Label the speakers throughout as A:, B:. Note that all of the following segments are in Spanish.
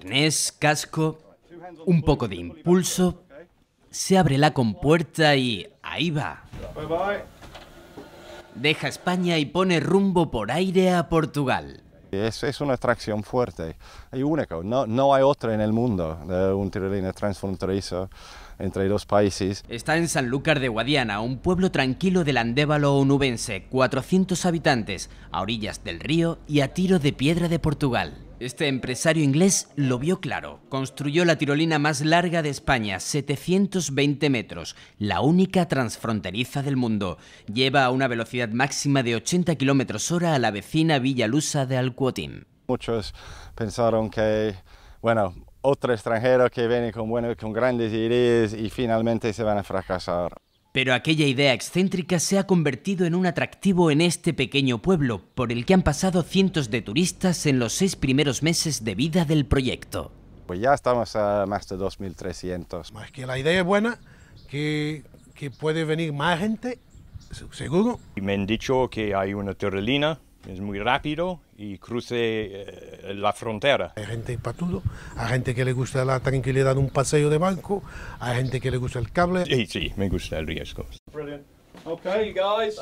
A: Arnés, casco, un poco de impulso, se abre la compuerta y ahí va. Deja España y pone rumbo por aire a Portugal. Es,
B: es una atracción fuerte y única, no, no hay otra en el mundo, de un tirolina transfronterizo entre dos países.
A: Está en Sanlúcar de Guadiana, un pueblo tranquilo del Andévalo onubense, 400 habitantes, a orillas del río y a tiro de piedra de Portugal. Este empresario inglés lo vio claro. Construyó la tirolina más larga de España, 720 metros, la única transfronteriza del mundo. Lleva a una velocidad máxima de 80 kilómetros hora a la vecina Villa de Alcuotín. Muchos pensaron que, bueno, otro extranjero que viene con, bueno, con
B: grandes ideas y finalmente se van a fracasar.
A: Pero aquella idea excéntrica se ha convertido en un atractivo en este pequeño pueblo, por el que han pasado cientos de turistas en los seis primeros meses de vida del proyecto.
B: Pues ya estamos a más de 2.300. Más
A: que la idea es buena, que, que puede venir más gente,
B: seguro. Y me han dicho que hay una torrelina es muy rápido y cruce
A: eh, la frontera. Hay gente todo, hay gente que le gusta la tranquilidad de un paseo de banco, hay gente que le gusta el cable. Sí, sí, me gusta el riesgo.
B: Okay, guys.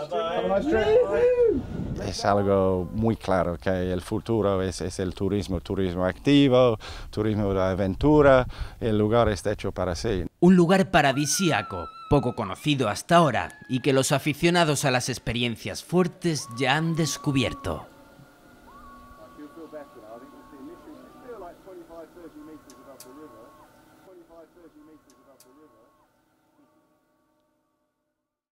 B: Es algo muy claro que el futuro es, es, el turismo, turismo activo, turismo de aventura. El lugar está hecho
A: para sí. Un lugar paradisíaco, poco conocido hasta ahora y que los aficionados a las experiencias fuertes ya han descubierto.